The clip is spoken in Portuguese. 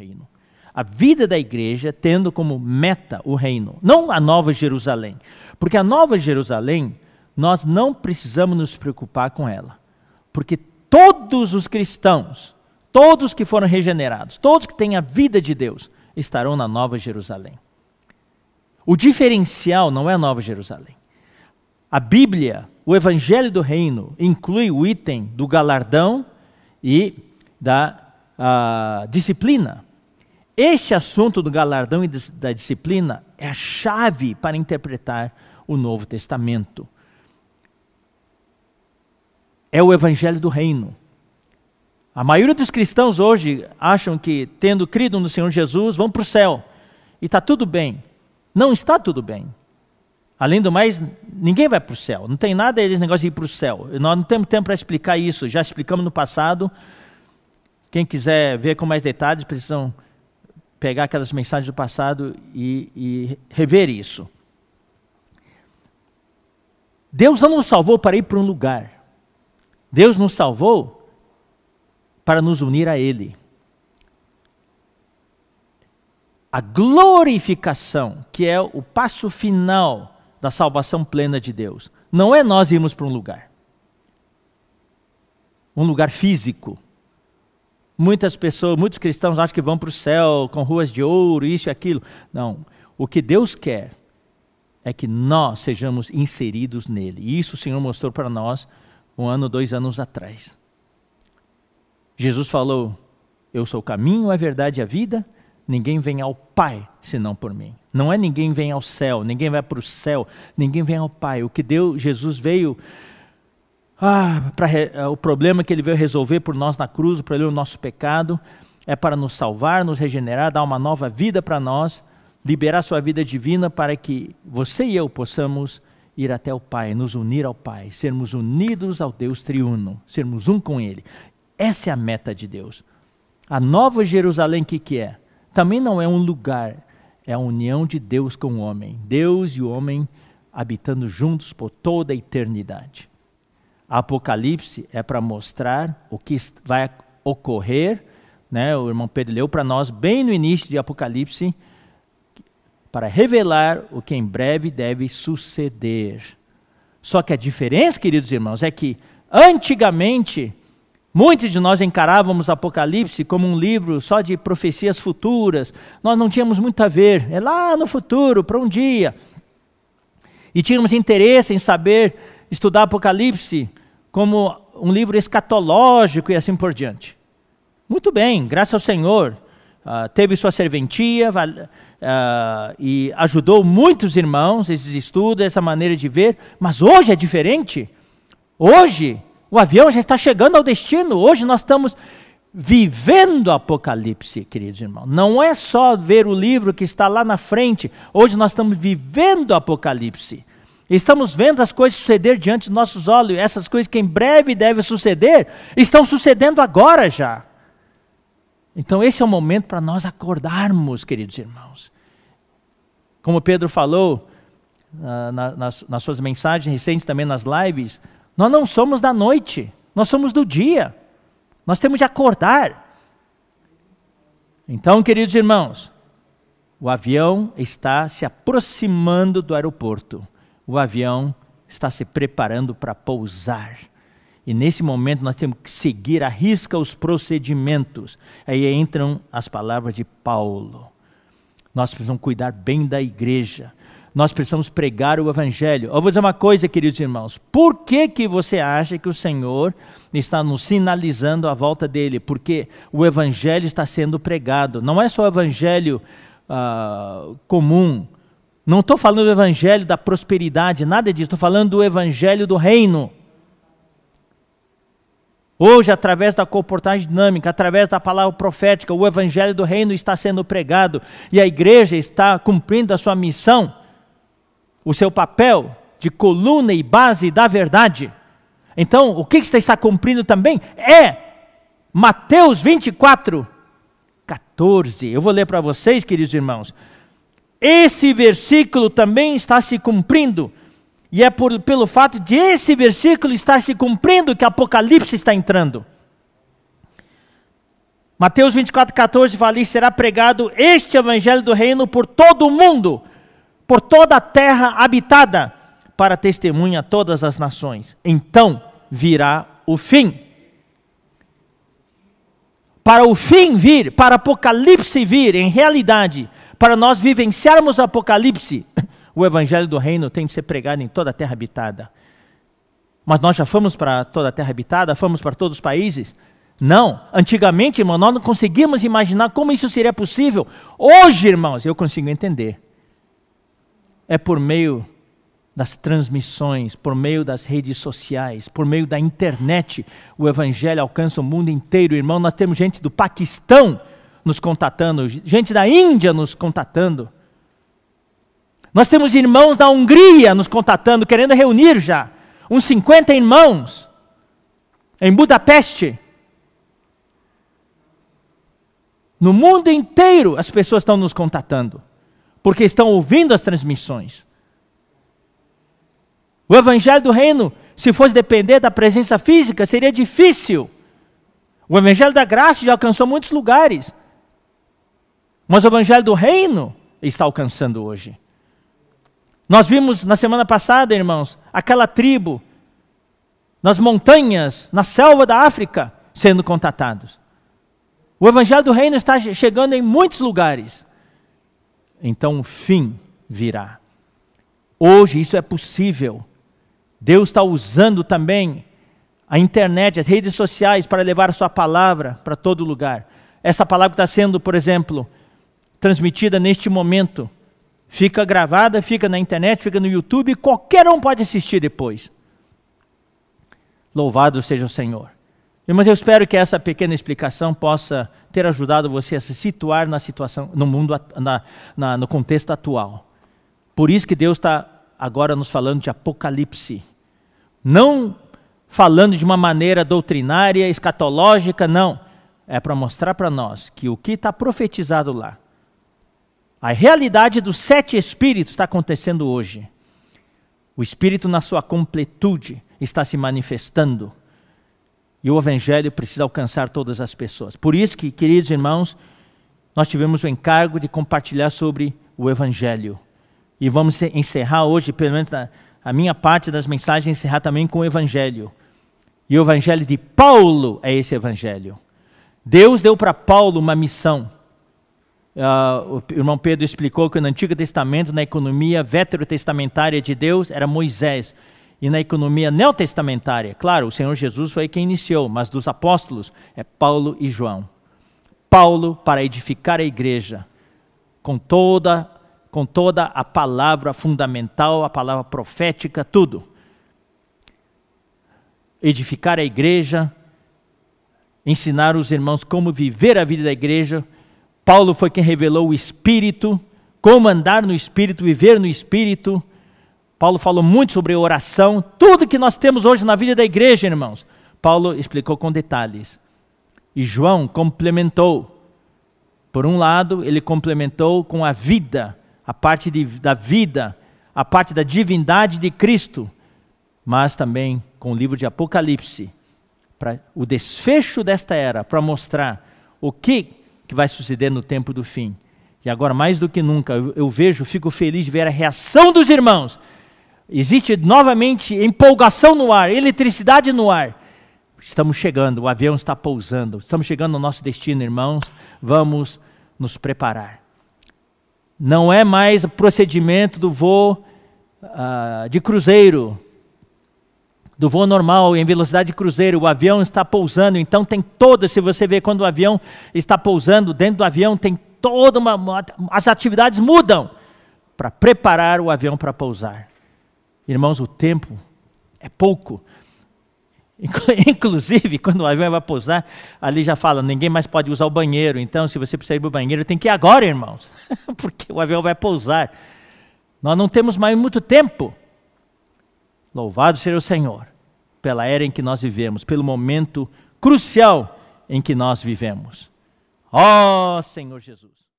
reino. A vida da igreja tendo como meta o reino, não a Nova Jerusalém. Porque a Nova Jerusalém, nós não precisamos nos preocupar com ela. Porque todos os cristãos, todos que foram regenerados, todos que têm a vida de Deus, estarão na Nova Jerusalém. O diferencial não é a Nova Jerusalém. A Bíblia, o Evangelho do Reino, inclui o item do galardão e da ah, disciplina. Este assunto do galardão e da disciplina é a chave para interpretar o Novo Testamento. É o evangelho do reino. A maioria dos cristãos hoje acham que, tendo crido no Senhor Jesus, vão para o céu e está tudo bem. Não está tudo bem. Além do mais, ninguém vai para o céu. Não tem nada desse negócio de ir para o céu. Nós não temos tempo para explicar isso. Já explicamos no passado. Quem quiser ver com mais detalhes, precisam pegar aquelas mensagens do passado e, e rever isso. Deus não nos salvou para ir para um lugar. Deus nos salvou para nos unir a Ele. A glorificação, que é o passo final da salvação plena de Deus, não é nós irmos para um lugar um lugar físico Muitas pessoas, muitos cristãos acham que vão para o céu com ruas de ouro, isso e aquilo. Não. O que Deus quer é que nós sejamos inseridos nele. E isso o Senhor mostrou para nós um ano, dois anos atrás. Jesus falou: Eu sou o caminho, a verdade e a vida. Ninguém vem ao Pai senão por mim. Não é ninguém vem ao céu, ninguém vai para o céu, ninguém vem ao Pai. O que Deus, Jesus veio ah, eh, o problema que ele veio resolver por nós na cruz, o problema do nosso pecado, é para nos salvar, nos regenerar, dar uma nova vida para nós, liberar sua vida divina para que você e eu possamos ir até o Pai, nos unir ao Pai, sermos unidos ao Deus triuno, sermos um com Ele. Essa é a meta de Deus. A nova Jerusalém, o que, que é? Também não é um lugar, é a união de Deus com o homem. Deus e o homem habitando juntos por toda a eternidade. Apocalipse é para mostrar o que vai ocorrer, né? O irmão Pedro leu para nós bem no início de Apocalipse para revelar o que em breve deve suceder. Só que a diferença, queridos irmãos, é que antigamente Muitos de nós encarávamos Apocalipse como um livro só de profecias futuras, nós não tínhamos muito a ver, é lá no futuro, para um dia. E tínhamos interesse em saber, estudar Apocalipse, como um livro escatológico e assim por diante. Muito bem, graças ao Senhor, uh, teve sua serventia uh, e ajudou muitos irmãos esses estudos, essa maneira de ver, mas hoje é diferente. Hoje, o avião já está chegando ao destino, hoje nós estamos vivendo o Apocalipse, queridos irmãos. Não é só ver o livro que está lá na frente, hoje nós estamos vivendo o Apocalipse. Estamos vendo as coisas suceder diante dos nossos olhos. Essas coisas que em breve devem suceder, estão sucedendo agora já. Então, esse é o momento para nós acordarmos, queridos irmãos. Como Pedro falou na, ah, na, nas, nas suas mensagens recentes, também nas lives, nós não somos da noite, nós somos do dia. Nós temos de acordar. Então, queridos irmãos, o avião está se aproximando do aeroporto o avião está se preparando para pousar. E nesse momento nós temos que seguir à risca os procedimentos. Aí entram as palavras de Paulo. Nós precisamos cuidar bem da igreja. Nós precisamos pregar o evangelho. Eu vou dizer uma coisa, queridos irmãos. Por que, que você acha que o Senhor está nos sinalizando a volta dele? Porque o evangelho está sendo pregado. Não é só o evangelho uh, comum não estou falando do evangelho da prosperidade, nada disso. Estou falando do evangelho do reino. Hoje, através da comportagem dinâmica, através da palavra profética, o evangelho do reino está sendo pregado e a igreja está cumprindo a sua missão, o seu papel de coluna e base da verdade. Então, o que você está cumprindo também é Mateus 24, 14. Eu vou ler para vocês, queridos irmãos. Esse versículo também está se cumprindo. E é por, pelo fato de esse versículo estar se cumprindo que Apocalipse está entrando. Mateus 24, 14 fala: ali, será pregado este evangelho do reino por todo o mundo, por toda a terra habitada, para testemunha a todas as nações. Então virá o fim. Para o fim vir, para Apocalipse vir, em realidade, para nós vivenciarmos o Apocalipse, o Evangelho do Reino tem de ser pregado em toda a terra habitada. Mas nós já fomos para toda a terra habitada, fomos para todos os países. Não, antigamente, irmão, nós não conseguimos imaginar como isso seria possível. Hoje, irmãos, eu consigo entender. É por meio das transmissões, por meio das redes sociais, por meio da internet, o evangelho alcança o mundo inteiro. Irmão, nós temos gente do Paquistão nos contatando, gente da Índia nos contatando. Nós temos irmãos da Hungria nos contatando, querendo reunir já. Uns 50 irmãos em Budapeste. No mundo inteiro as pessoas estão nos contatando, porque estão ouvindo as transmissões. O Evangelho do Reino, se fosse depender da presença física, seria difícil. O Evangelho da Graça já alcançou muitos lugares. Mas o evangelho do reino está alcançando hoje. Nós vimos na semana passada, irmãos, aquela tribo nas montanhas, na selva da África, sendo contatados. O evangelho do reino está chegando em muitos lugares. Então o fim virá. Hoje isso é possível. Deus está usando também a internet, as redes sociais para levar a sua palavra para todo lugar. Essa palavra está sendo, por exemplo, transmitida neste momento fica gravada, fica na internet, fica no YouTube, qualquer um pode assistir depois. Louvado seja o Senhor. Mas eu espero que essa pequena explicação possa ter ajudado você a se situar na situação, no mundo, na, na, no contexto atual. Por isso que Deus está agora nos falando de Apocalipse. Não falando de uma maneira doutrinária, escatológica, não. É para mostrar para nós que o que está profetizado lá a realidade dos sete espíritos está acontecendo hoje. O espírito, na sua completude, está se manifestando. E o evangelho precisa alcançar todas as pessoas. Por isso que, queridos irmãos, nós tivemos o encargo de compartilhar sobre o evangelho. E vamos encerrar hoje, pelo menos a minha parte das mensagens, encerrar também com o evangelho. E o evangelho de Paulo é esse evangelho. Deus deu para Paulo uma missão Uh, o irmão Pedro explicou que no Antigo Testamento, na economia veterotestamentária de Deus, era Moisés. E na economia neotestamentária, claro, o Senhor Jesus foi quem iniciou, mas dos apóstolos é Paulo e João. Paulo para edificar a igreja com toda com toda a palavra fundamental, a palavra profética, tudo. Edificar a igreja, ensinar os irmãos como viver a vida da igreja, Paulo foi quem revelou o Espírito, como andar no Espírito, viver no Espírito. Paulo falou muito sobre oração. Tudo que nós temos hoje na vida da igreja, irmãos, Paulo explicou com detalhes. E João complementou. Por um lado, ele complementou com a vida, a parte de, da vida, a parte da divindade de Cristo, mas também com o livro de Apocalipse, para o desfecho desta era, para mostrar o que que vai suceder no tempo do fim. E agora, mais do que nunca, eu, eu vejo, fico feliz de ver a reação dos irmãos. Existe novamente empolgação no ar, eletricidade no ar. Estamos chegando, o avião está pousando, estamos chegando ao nosso destino, irmãos. Vamos nos preparar. Não é mais o procedimento do voo uh, de cruzeiro, do voo normal em velocidade cruzeiro, o avião está pousando, então tem toda, se você vê quando o avião está pousando, dentro do avião tem toda uma, uma as atividades mudam para preparar o avião para pousar. Irmãos, o tempo é pouco. Inclusive, quando o avião vai pousar, ali já fala, ninguém mais pode usar o banheiro. Então, se você precisa ir para o banheiro, tem que ir agora, irmãos. Porque o avião vai pousar. Nós não temos mais muito tempo. Louvado seja o Senhor pela era em que nós vivemos, pelo momento crucial em que nós vivemos. Ó oh, Senhor Jesus.